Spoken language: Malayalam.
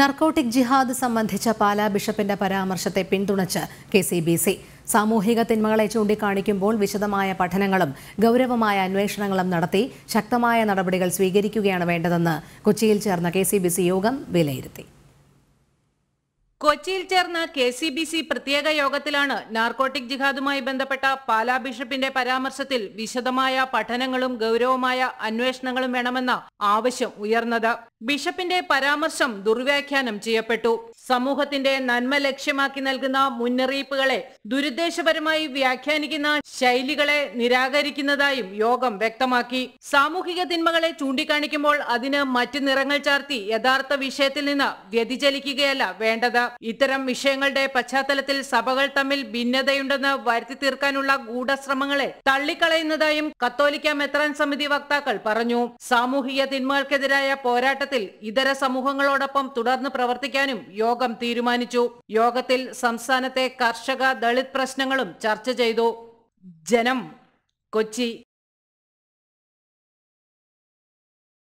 നർക്കോട്ടിക് ജിഹാദ് സംബന്ധിച്ച പാലാ ബിഷപ്പിന്റെ പരാമർശത്തെ പിന്തുണച്ച് കെ സി ബി സി സാമൂഹിക തിന്മകളെ ചൂണ്ടിക്കാണിക്കുമ്പോൾ വിശദമായ പഠനങ്ങളും ഗൗരവമായ അന്വേഷണങ്ങളും നടത്തി ശക്തമായ നടപടികൾ സ്വീകരിക്കുകയാണ് വേണ്ടതെന്ന് കൊച്ചിയിൽ ചേർന്ന കെ യോഗം വിലയിരുത്തി കൊച്ചിയിൽ ചേർന്ന കെ സി ബി സി പ്രത്യേക യോഗത്തിലാണ് നാർക്കോട്ടിക് ജിഹാദുമായി ബന്ധപ്പെട്ട പാലാ ബിഷപ്പിന്റെ പരാമർശത്തിൽ വിശദമായ പഠനങ്ങളും ഗൗരവമായ അന്വേഷണങ്ങളും വേണമെന്ന ആവശ്യം ഉയർന്നത് ബിഷപ്പിന്റെ പരാമർശം ദുർവ്യാഖ്യാനം ചെയ്യപ്പെട്ടു സമൂഹത്തിന്റെ നന്മ ലക്ഷ്യമാക്കി നൽകുന്ന മുന്നറിയിപ്പുകളെ ദുരുദ്ദേശപരമായി വ്യാഖ്യാനിക്കുന്ന ശൈലികളെ നിരാകരിക്കുന്നതായും യോഗം വ്യക്തമാക്കി സാമൂഹിക തിന്മകളെ ചൂണ്ടിക്കാണിക്കുമ്പോൾ അതിന് മറ്റ് നിറങ്ങൾ ചാർത്തി യഥാർത്ഥ വിഷയത്തിൽ നിന്ന് വ്യതിചലിക്കുകയല്ല വേണ്ടത് ഇത്തരം വിഷയങ്ങളുടെ പശ്ചാത്തലത്തിൽ സഭകൾ തമ്മിൽ ഭിന്നതയുണ്ടെന്ന് വരുത്തി തീർക്കാനുള്ള ഗൂഢശ്രമങ്ങളെ തള്ളിക്കളയുന്നതായും കത്തോലിക്ക മെത്രാൻ സമിതി വക്താക്കൾ പറഞ്ഞു സാമൂഹിക തിന്മകൾക്കെതിരായ പോരാട്ടത്തിൽ ഇതര സമൂഹങ്ങളോടൊപ്പം തുടർന്ന് പ്രവർത്തിക്കാനും യോഗം തീരുമാനിച്ചു യോഗത്തിൽ സംസ്ഥാനത്തെ കർഷക ദളിത് പ്രശ്നങ്ങളും ചർച്ച ചെയ്തു ജനം കൊച്ചി